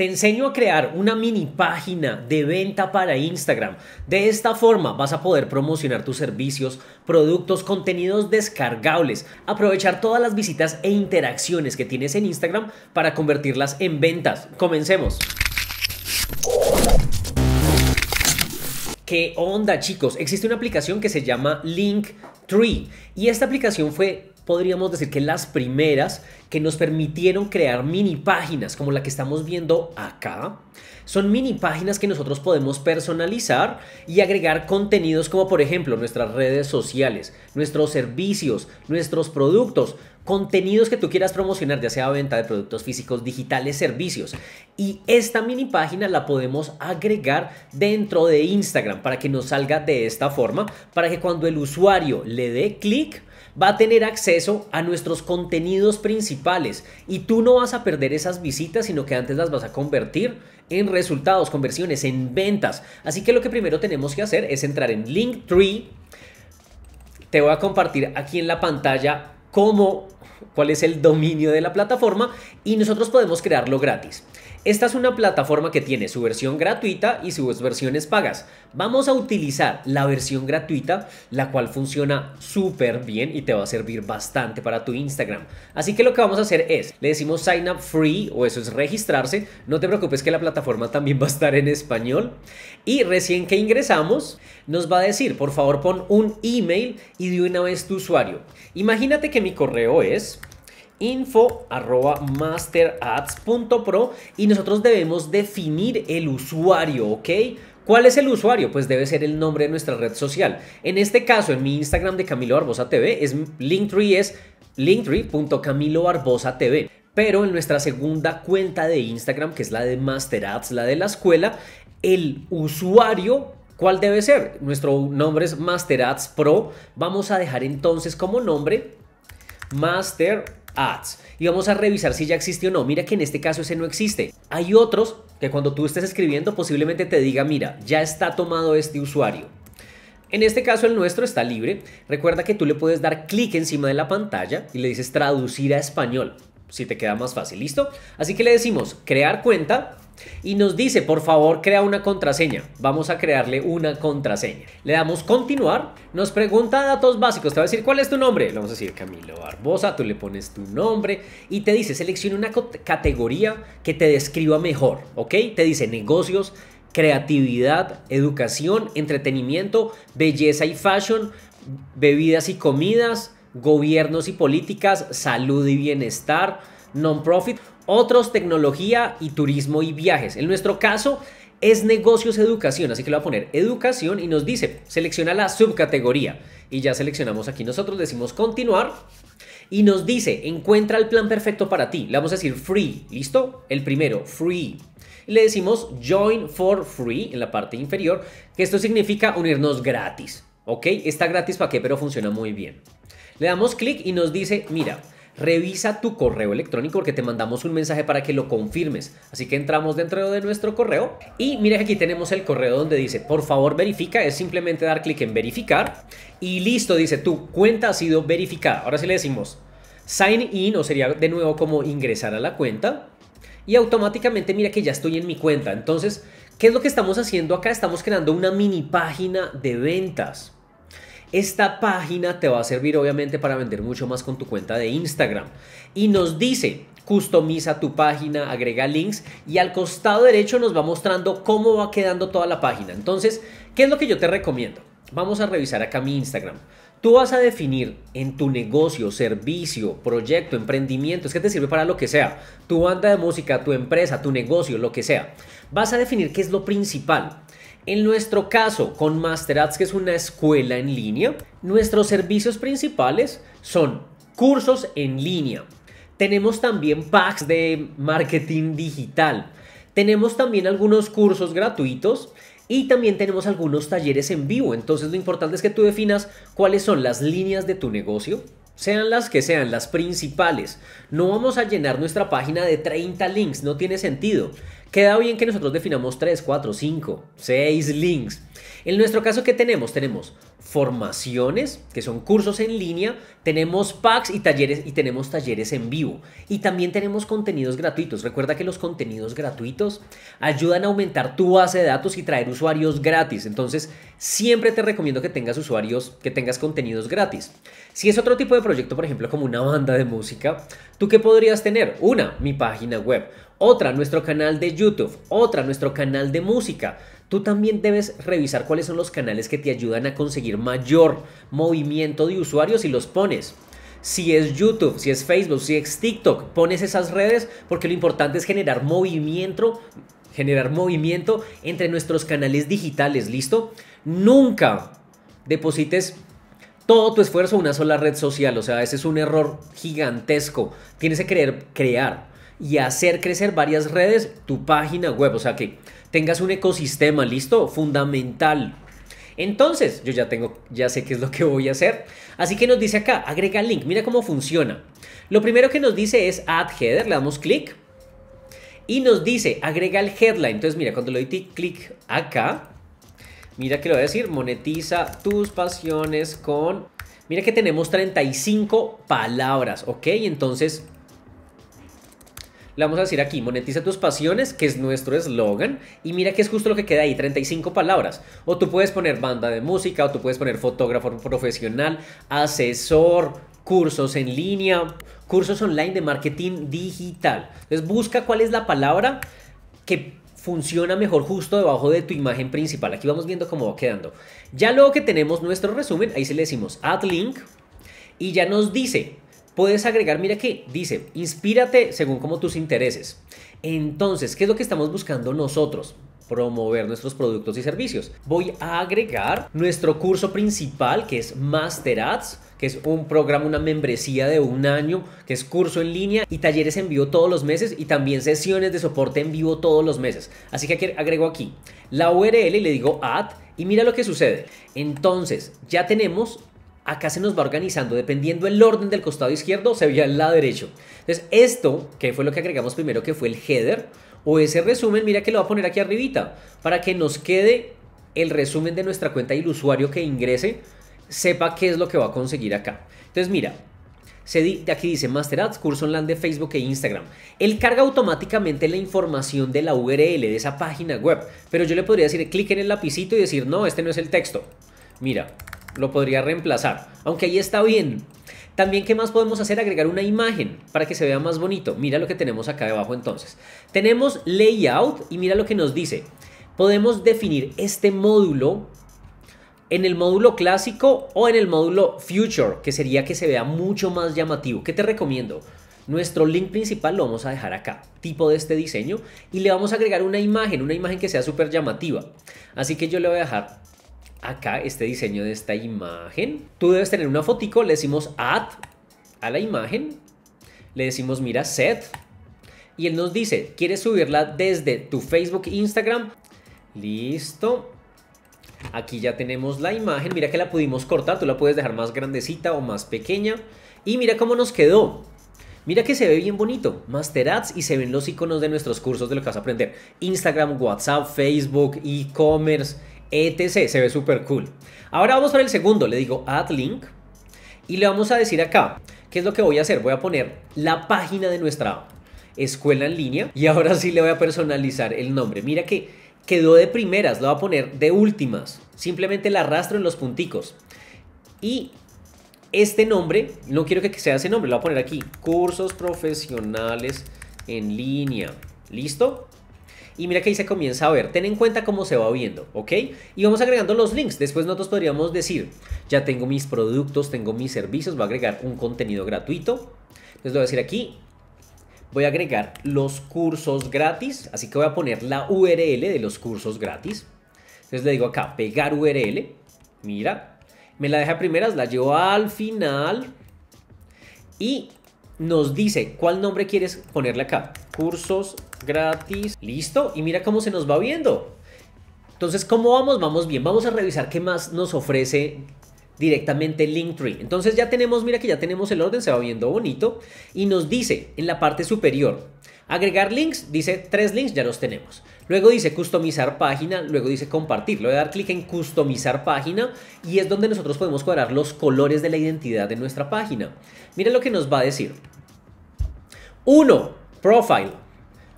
Te enseño a crear una mini página de venta para Instagram. De esta forma vas a poder promocionar tus servicios, productos, contenidos descargables, aprovechar todas las visitas e interacciones que tienes en Instagram para convertirlas en ventas. Comencemos. ¿Qué onda, chicos? Existe una aplicación que se llama Linktree y esta aplicación fue, podríamos decir que las primeras que nos permitieron crear mini páginas como la que estamos viendo acá. Son mini páginas que nosotros podemos personalizar y agregar contenidos como por ejemplo nuestras redes sociales, nuestros servicios, nuestros productos, contenidos que tú quieras promocionar, ya sea venta de productos físicos, digitales, servicios. Y esta mini página la podemos agregar dentro de Instagram para que nos salga de esta forma, para que cuando el usuario le dé clic, va a tener acceso a nuestros contenidos principales y tú no vas a perder esas visitas, sino que antes las vas a convertir en resultados, conversiones, en ventas. Así que lo que primero tenemos que hacer es entrar en Linktree. Te voy a compartir aquí en la pantalla cómo, cuál es el dominio de la plataforma y nosotros podemos crearlo gratis. Esta es una plataforma que tiene su versión gratuita y sus versiones pagas. Vamos a utilizar la versión gratuita, la cual funciona súper bien y te va a servir bastante para tu Instagram. Así que lo que vamos a hacer es, le decimos sign up free o eso es registrarse. No te preocupes que la plataforma también va a estar en español. Y recién que ingresamos, nos va a decir, por favor pon un email y de una vez tu usuario. Imagínate que mi correo es info arroba masterads.pro y nosotros debemos definir el usuario, ¿ok? ¿Cuál es el usuario? Pues debe ser el nombre de nuestra red social. En este caso, en mi Instagram de Camilo Barbosa TV, es Linktree es linktree.camilobarbosatv Pero en nuestra segunda cuenta de Instagram, que es la de Master Ads, la de la escuela, el usuario ¿Cuál debe ser? Nuestro nombre es Master Pro. Vamos a dejar entonces como nombre Master Ads. Y vamos a revisar si ya existe o no. Mira que en este caso ese no existe. Hay otros que cuando tú estés escribiendo posiblemente te diga, mira, ya está tomado este usuario. En este caso el nuestro está libre. Recuerda que tú le puedes dar clic encima de la pantalla y le dices traducir a español, si te queda más fácil, ¿listo? Así que le decimos crear cuenta y nos dice, por favor, crea una contraseña. Vamos a crearle una contraseña. Le damos continuar. Nos pregunta datos básicos. Te va a decir, ¿cuál es tu nombre? Le vamos a decir Camilo Barbosa. Tú le pones tu nombre y te dice, selecciona una categoría que te describa mejor. ¿Ok? Te dice negocios, creatividad, educación, entretenimiento, belleza y fashion, bebidas y comidas, gobiernos y políticas, salud y bienestar non-profit, otros tecnología y turismo y viajes. En nuestro caso es negocios educación, así que le voy a poner educación y nos dice, selecciona la subcategoría y ya seleccionamos aquí nosotros, decimos continuar y nos dice, encuentra el plan perfecto para ti. Le vamos a decir free, ¿listo? El primero, free. le decimos join for free en la parte inferior, que esto significa unirnos gratis, ¿ok? Está gratis para qué, pero funciona muy bien. Le damos clic y nos dice, mira, Revisa tu correo electrónico porque te mandamos un mensaje para que lo confirmes. Así que entramos dentro de nuestro correo y mira que aquí tenemos el correo donde dice, por favor verifica. Es simplemente dar clic en verificar y listo, dice, tu cuenta ha sido verificada. Ahora si le decimos sign in o sería de nuevo como ingresar a la cuenta. Y automáticamente mira que ya estoy en mi cuenta. Entonces, ¿qué es lo que estamos haciendo acá? Estamos creando una mini página de ventas. Esta página te va a servir obviamente para vender mucho más con tu cuenta de Instagram. Y nos dice, customiza tu página, agrega links y al costado derecho nos va mostrando cómo va quedando toda la página. Entonces, ¿qué es lo que yo te recomiendo? Vamos a revisar acá mi Instagram. Tú vas a definir en tu negocio, servicio, proyecto, emprendimiento, es que te sirve para lo que sea, tu banda de música, tu empresa, tu negocio, lo que sea. Vas a definir qué es lo principal. En nuestro caso, con MasterAds, que es una escuela en línea, nuestros servicios principales son cursos en línea. Tenemos también packs de marketing digital. Tenemos también algunos cursos gratuitos y también tenemos algunos talleres en vivo. Entonces lo importante es que tú definas cuáles son las líneas de tu negocio, sean las que sean, las principales. No vamos a llenar nuestra página de 30 links, no tiene sentido. Queda bien que nosotros definamos 3, 4, 5, 6 links. En nuestro caso, ¿qué tenemos? Tenemos formaciones, que son cursos en línea, tenemos packs y talleres y tenemos talleres en vivo. Y también tenemos contenidos gratuitos. Recuerda que los contenidos gratuitos ayudan a aumentar tu base de datos y traer usuarios gratis. Entonces, siempre te recomiendo que tengas usuarios, que tengas contenidos gratis. Si es otro tipo de proyecto, por ejemplo, como una banda de música, ¿tú qué podrías tener? Una, mi página web otra nuestro canal de YouTube, otra nuestro canal de música. Tú también debes revisar cuáles son los canales que te ayudan a conseguir mayor movimiento de usuarios y los pones. Si es YouTube, si es Facebook, si es TikTok, pones esas redes porque lo importante es generar movimiento, generar movimiento entre nuestros canales digitales, ¿listo? Nunca deposites todo tu esfuerzo en una sola red social, o sea, ese es un error gigantesco. Tienes que querer crear y hacer crecer varias redes, tu página web, o sea que tengas un ecosistema, listo, fundamental. Entonces, yo ya tengo, ya sé qué es lo que voy a hacer. Así que nos dice acá, agrega link, mira cómo funciona. Lo primero que nos dice es add header, le damos clic y nos dice agrega el headline. Entonces, mira, cuando le doy clic acá, mira que lo voy a decir, monetiza tus pasiones con Mira que tenemos 35 palabras, ¿ok? Entonces, vamos a decir aquí, monetiza tus pasiones, que es nuestro eslogan, y mira que es justo lo que queda ahí, 35 palabras. O tú puedes poner banda de música, o tú puedes poner fotógrafo profesional, asesor, cursos en línea, cursos online de marketing digital. Entonces busca cuál es la palabra que funciona mejor justo debajo de tu imagen principal. Aquí vamos viendo cómo va quedando. Ya luego que tenemos nuestro resumen, ahí se le decimos add link y ya nos dice puedes agregar, mira que dice, inspírate según como tus intereses. Entonces, ¿qué es lo que estamos buscando nosotros? promover nuestros productos y servicios. Voy a agregar nuestro curso principal que es Master Ads, que es un programa, una membresía de un año, que es curso en línea y talleres en vivo todos los meses y también sesiones de soporte en vivo todos los meses. Así que agrego aquí la URL y le digo Add y mira lo que sucede. Entonces ya tenemos acá se nos va organizando. Dependiendo el orden del costado izquierdo, se veía el lado derecho. Entonces, esto, que fue lo que agregamos primero, que fue el header, o ese resumen, mira que lo va a poner aquí arribita, para que nos quede el resumen de nuestra cuenta y el usuario que ingrese sepa qué es lo que va a conseguir acá. Entonces, mira, se aquí dice Master Ads, curso online de Facebook e Instagram. Él carga automáticamente la información de la URL, de esa página web, pero yo le podría decir clic en el lapicito y decir, no, este no es el texto. Mira, lo podría reemplazar. Aunque ahí está bien. También, ¿qué más podemos hacer? Agregar una imagen para que se vea más bonito. Mira lo que tenemos acá debajo entonces. Tenemos layout y mira lo que nos dice. Podemos definir este módulo en el módulo clásico o en el módulo future, que sería que se vea mucho más llamativo. ¿Qué te recomiendo? Nuestro link principal lo vamos a dejar acá, tipo de este diseño, y le vamos a agregar una imagen, una imagen que sea súper llamativa. Así que yo le voy a dejar acá este diseño de esta imagen. Tú debes tener una fotico, le decimos add a la imagen, le decimos mira set y él nos dice, ¿quieres subirla desde tu Facebook, Instagram? Listo. Aquí ya tenemos la imagen, mira que la pudimos cortar, tú la puedes dejar más grandecita o más pequeña. Y mira cómo nos quedó. Mira que se ve bien bonito, Master Ads y se ven los iconos de nuestros cursos de lo que vas a aprender. Instagram, WhatsApp, Facebook, e-commerce, etc. Se ve súper cool. Ahora vamos para el segundo. Le digo add link y le vamos a decir acá, ¿qué es lo que voy a hacer? Voy a poner la página de nuestra escuela en línea y ahora sí le voy a personalizar el nombre. Mira que quedó de primeras, lo voy a poner de últimas. Simplemente la arrastro en los punticos. Y este nombre, no quiero que sea ese nombre, lo voy a poner aquí. Cursos profesionales en línea. ¿Listo? Y mira que ahí se comienza a ver. Ten en cuenta cómo se va viendo, ¿ok? Y vamos agregando los links. Después nosotros podríamos decir, ya tengo mis productos, tengo mis servicios, voy a agregar un contenido gratuito. Entonces voy a decir aquí, voy a agregar los cursos gratis. Así que voy a poner la URL de los cursos gratis. Entonces le digo acá, pegar URL. Mira, me la deja primeras, la llevo al final. Y nos dice cuál nombre quieres ponerle acá. Cursos gratis. Listo. Y mira cómo se nos va viendo. Entonces, ¿cómo vamos? Vamos bien. Vamos a revisar qué más nos ofrece directamente Linktree. Entonces ya tenemos, mira que ya tenemos el orden, se va viendo bonito. Y nos dice en la parte superior, agregar links, dice tres links, ya los tenemos. Luego dice customizar página, luego dice compartir. Le voy a dar clic en customizar página y es donde nosotros podemos cuadrar los colores de la identidad de nuestra página. Mira lo que nos va a decir. Uno, profile.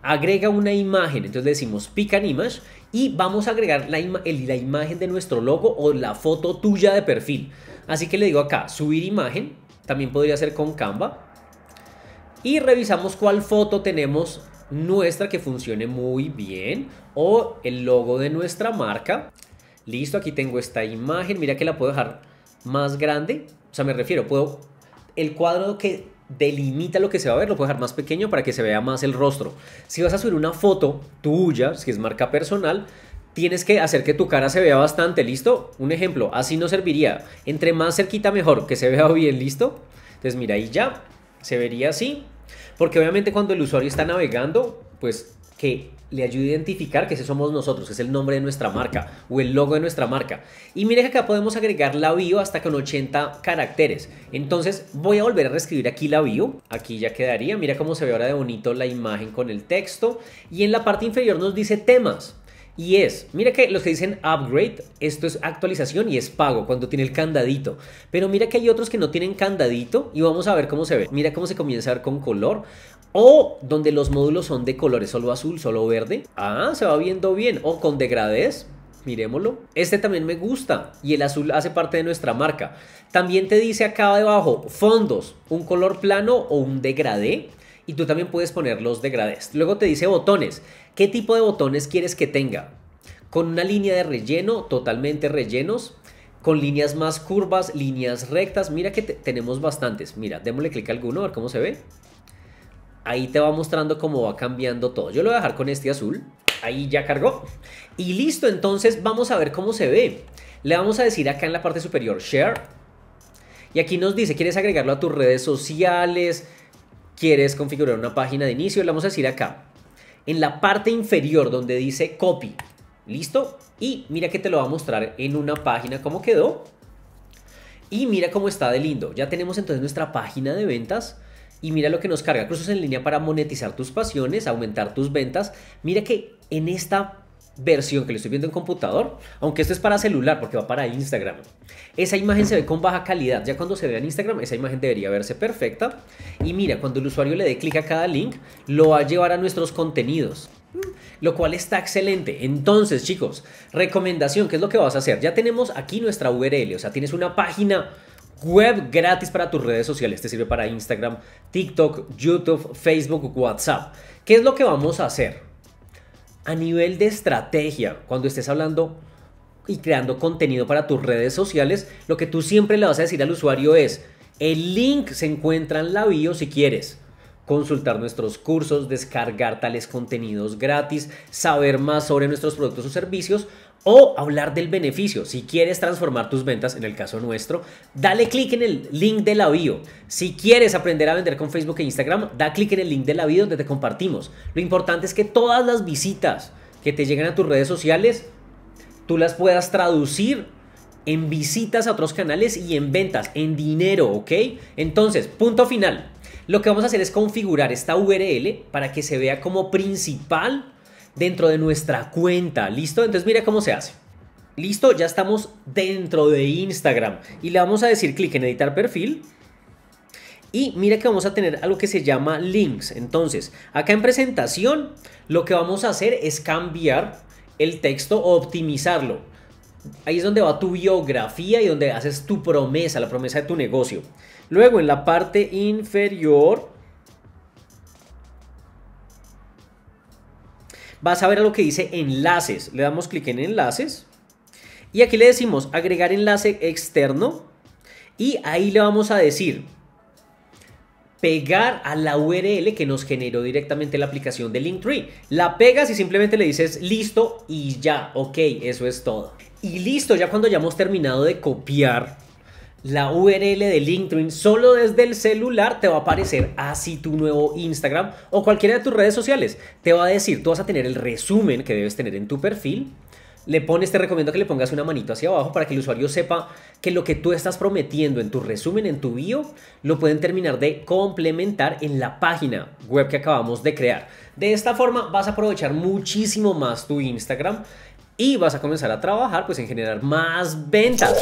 Agrega una imagen, entonces decimos pick an image y vamos a agregar la, la imagen de nuestro logo o la foto tuya de perfil. Así que le digo acá, subir imagen, también podría ser con Canva. Y revisamos cuál foto tenemos nuestra que funcione muy bien o el logo de nuestra marca. Listo, aquí tengo esta imagen, mira que la puedo dejar más grande, o sea, me refiero, puedo el cuadro que delimita lo que se va a ver, lo puedes dejar más pequeño para que se vea más el rostro. Si vas a subir una foto tuya, si es marca personal, tienes que hacer que tu cara se vea bastante, ¿listo? Un ejemplo, así no serviría. Entre más cerquita mejor, que se vea bien, ¿listo? Entonces mira, ahí ya se vería así, porque obviamente cuando el usuario está navegando, pues que le ayude a identificar que ese somos nosotros, que es el nombre de nuestra marca o el logo de nuestra marca. Y mira que acá podemos agregar la bio hasta con 80 caracteres. Entonces voy a volver a reescribir aquí la bio. Aquí ya quedaría. Mira cómo se ve ahora de bonito la imagen con el texto. Y en la parte inferior nos dice temas. Y es, mira que los que dicen upgrade, esto es actualización y es pago cuando tiene el candadito. Pero mira que hay otros que no tienen candadito y vamos a ver cómo se ve. Mira cómo se comienza a ver con color. O donde los módulos son de colores solo azul, solo verde. Ah, se va viendo bien. O con degradés. Miremoslo. Este también me gusta y el azul hace parte de nuestra marca. También te dice acá debajo fondos, un color plano o un degradé y tú también puedes poner los degradés. Luego te dice botones. ¿Qué tipo de botones quieres que tenga? Con una línea de relleno, totalmente rellenos, con líneas más curvas, líneas rectas. Mira que tenemos bastantes. Mira, démosle clic a alguno a ver cómo se ve ahí te va mostrando cómo va cambiando todo. Yo lo voy a dejar con este azul. Ahí ya cargó. Y listo, entonces vamos a ver cómo se ve. Le vamos a decir acá en la parte superior, share. Y aquí nos dice, ¿quieres agregarlo a tus redes sociales? ¿Quieres configurar una página de inicio? Le vamos a decir acá. En la parte inferior donde dice copy. ¿Listo? Y mira que te lo va a mostrar en una página cómo quedó. Y mira cómo está de lindo. Ya tenemos entonces nuestra página de ventas. Y mira lo que nos carga, cursos en línea para monetizar tus pasiones, aumentar tus ventas. Mira que en esta versión que le estoy viendo en computador, aunque esto es para celular porque va para Instagram. Esa imagen se ve con baja calidad, ya cuando se vea en Instagram esa imagen debería verse perfecta. Y mira, cuando el usuario le dé clic a cada link, lo va a llevar a nuestros contenidos. Lo cual está excelente. Entonces, chicos, recomendación, ¿qué es lo que vas a hacer? Ya tenemos aquí nuestra URL, o sea, tienes una página web gratis para tus redes sociales. Te sirve para Instagram, TikTok, YouTube, Facebook, WhatsApp. ¿Qué es lo que vamos a hacer? A nivel de estrategia, cuando estés hablando y creando contenido para tus redes sociales, lo que tú siempre le vas a decir al usuario es, el link se encuentra en la bio si quieres consultar nuestros cursos, descargar tales contenidos gratis, saber más sobre nuestros productos o servicios o hablar del beneficio. Si quieres transformar tus ventas, en el caso nuestro, dale clic en el link de la bio. Si quieres aprender a vender con Facebook e Instagram, da clic en el link de la bio donde te compartimos. Lo importante es que todas las visitas que te lleguen a tus redes sociales, tú las puedas traducir en visitas a otros canales y en ventas, en dinero, ¿ok? Entonces, punto final. Lo que vamos a hacer es configurar esta URL para que se vea como principal dentro de nuestra cuenta. ¿Listo? Entonces mira cómo se hace. Listo, ya estamos dentro de Instagram. Y le vamos a decir clic en editar perfil. Y mira que vamos a tener algo que se llama links. Entonces, acá en presentación, lo que vamos a hacer es cambiar el texto o optimizarlo. Ahí es donde va tu biografía y donde haces tu promesa, la promesa de tu negocio. Luego en la parte inferior vas a ver a lo que dice enlaces. Le damos clic en enlaces y aquí le decimos agregar enlace externo y ahí le vamos a decir pegar a la URL que nos generó directamente la aplicación de Linktree. La pegas y simplemente le dices listo y ya, ok, eso es todo. Y listo, ya cuando hayamos terminado de copiar la URL de Linktree solo desde el celular te va a aparecer así tu nuevo Instagram o cualquiera de tus redes sociales. Te va a decir, tú vas a tener el resumen que debes tener en tu perfil le pones, te recomiendo que le pongas una manito hacia abajo para que el usuario sepa que lo que tú estás prometiendo en tu resumen, en tu bio, lo pueden terminar de complementar en la página web que acabamos de crear. De esta forma vas a aprovechar muchísimo más tu Instagram y vas a comenzar a trabajar pues en generar más ventas.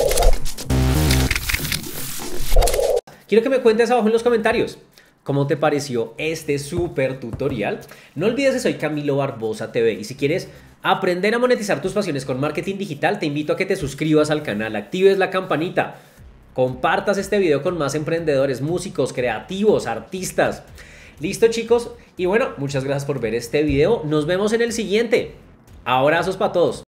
Quiero que me cuentes abajo en los comentarios. ¿Cómo te pareció este super tutorial? No olvides que soy Camilo Barbosa TV y si quieres aprender a monetizar tus pasiones con marketing digital, te invito a que te suscribas al canal, actives la campanita, compartas este video con más emprendedores, músicos, creativos, artistas. Listo chicos, y bueno, muchas gracias por ver este video, nos vemos en el siguiente. Abrazos para todos.